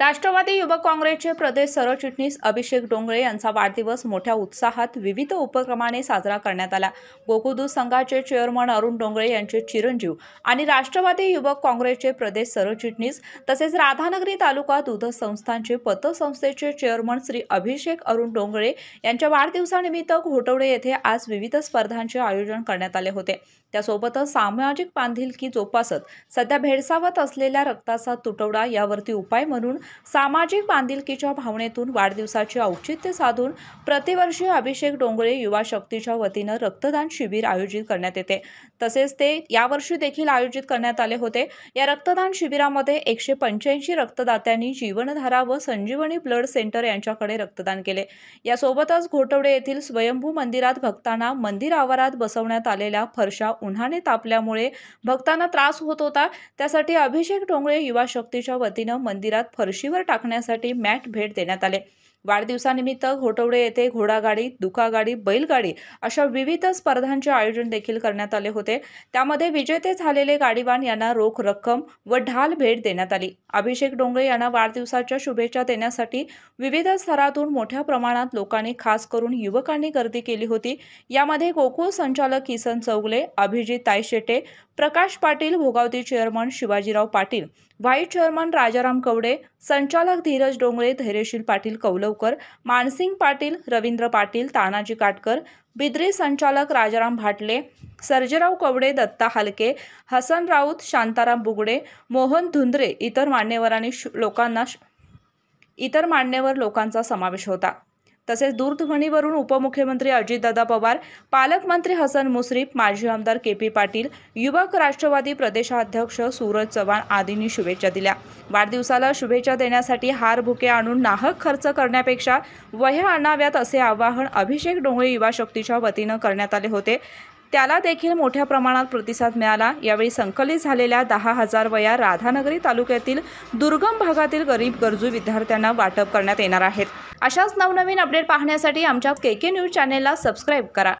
राष्ट्रवादी युवक काँग्रेसचे प्रदेश सरचिटणीस अभिषेक डोंगळे यांचा वाढदिवस मोठ्या उत्साहात विविध उपक्रमाने साजरा करण्यात आला गोकुदूत संघाचे चेअरमन अरुण डोंगळे यांचे चिरंजीव आणि राष्ट्रवादी युवक काँग्रेसचे प्रदेश सरचिटणीस तसेच राधानगरी तालुका दूध संस्थांचे पतसंस्थेचे चेअरमन श्री अभिषेक अरुण डोंगळे यांच्या वाढदिवसानिमित्त घोटवडे येथे आज विविध स्पर्धांचे आयोजन करण्यात आले होते त्यासोबतच सामाजिक बांधिलकी जोपासत सध्या भेडसावत असलेल्या रक्ताचा तुटवडा यावरती उपाय म्हणून सामाजिक बांधिलकीच्या भावनेतून वाढदिवसाचे औचित्य साधून प्रतिवर्षी अभिषेक डोंगळे युवा शक्तीच्या वतीनं रक्तदान शिबिर आयोजित करण्यात येते तसेच ते यावर्षी देखील आयोजित करण्यात आले होते या रक्तदान शिबिरामध्ये एकशे पंच्याऐंशी रक्तदात्यांनी जीवनधारा व संजीवनी ब्लड सेंटर यांच्याकडे रक्तदान केले यासोबतच घोटवडे येथील स्वयंभू मंदिरात भक्तांना मंदिर आवारात बसवण्यात आलेल्या फरशा उन्हाने तापल्यामुळे भक्तांना त्रास होत होता त्यासाठी अभिषेक डोंगळे युवा शक्तीच्या वतीनं मंदिरात फरशा शिवर टाकण्यासाठी मॅट भेट देण्यात आले वाढदिवसानिमित्त घोटवडे येथे घोडागाडी दुकागाडी बैलगाडी अशा विविध स्पर्धांचे आयोजन देखील करण्यात आले होते त्यामध्ये विजेते झालेले गाडीवान यांना रोख रक्कम व ढाल भेट देण्यात आली अभिषेक डोंगरे यांना वाढदिवसाच्या शुभेच्छा देण्यासाठी विविध स्तरातून मोठ्या प्रमाणात लोकांनी खास करून युवकांनी गर्दी केली होती यामध्ये गोकुळ संचालक Kisan Chougale Abhijit Tayshete Prakash Patil Bhogawati chairman Shivajirao Patil vice chairman Rajaram Kawade संचालक धीरज डोंगळे धैर्यशील पाटील कौलवकर मानसिंग पाटील रवींद्र पाटील तानाजी काटकर बिद्री संचालक राजाराम भाटले सर्जेराव कवडे दत्ता हलके, हसन राऊत शांताराम बुगडे मोहन धुंद्रे इतर मान्यवरांनी लोकांना इतर मान्यवर लोकांचा समावेश होता तसेच दूरध्वनीवरून उपमुख्यमंत्री अजितदादा पवार पालकमंत्री हसन मुश्रीफ माजी आमदार के पी पाटील युवक राष्ट्रवादी प्रदेशाध्यक्ष सूरज चव्हाण आदींनी शुभेच्छा दिल्या वाढदिवसाला शुभेच्छा देण्यासाठी हार भुके आणून नाहक खर्च करण्यापेक्षा वह्या आणाव्यात असे आवाहन अभिषेक डोंगळे युवा शक्तीच्या वतीनं करण्यात आले होते त्याला देखील मोठ्या प्रमाणात प्रतिसाद मिळाला यावेळी संकलित झालेल्या दहा हजार वया राधानगरी तालुक्यातील दुर्गम भागातील गरीब गरजू विद्यार्थ्यांना वाटप करण्यात येणार आहेत अशाच नवनवीन अपडेट पाहण्यासाठी आमच्या के के न्यूज चॅनेलला सबस्क्राईब करा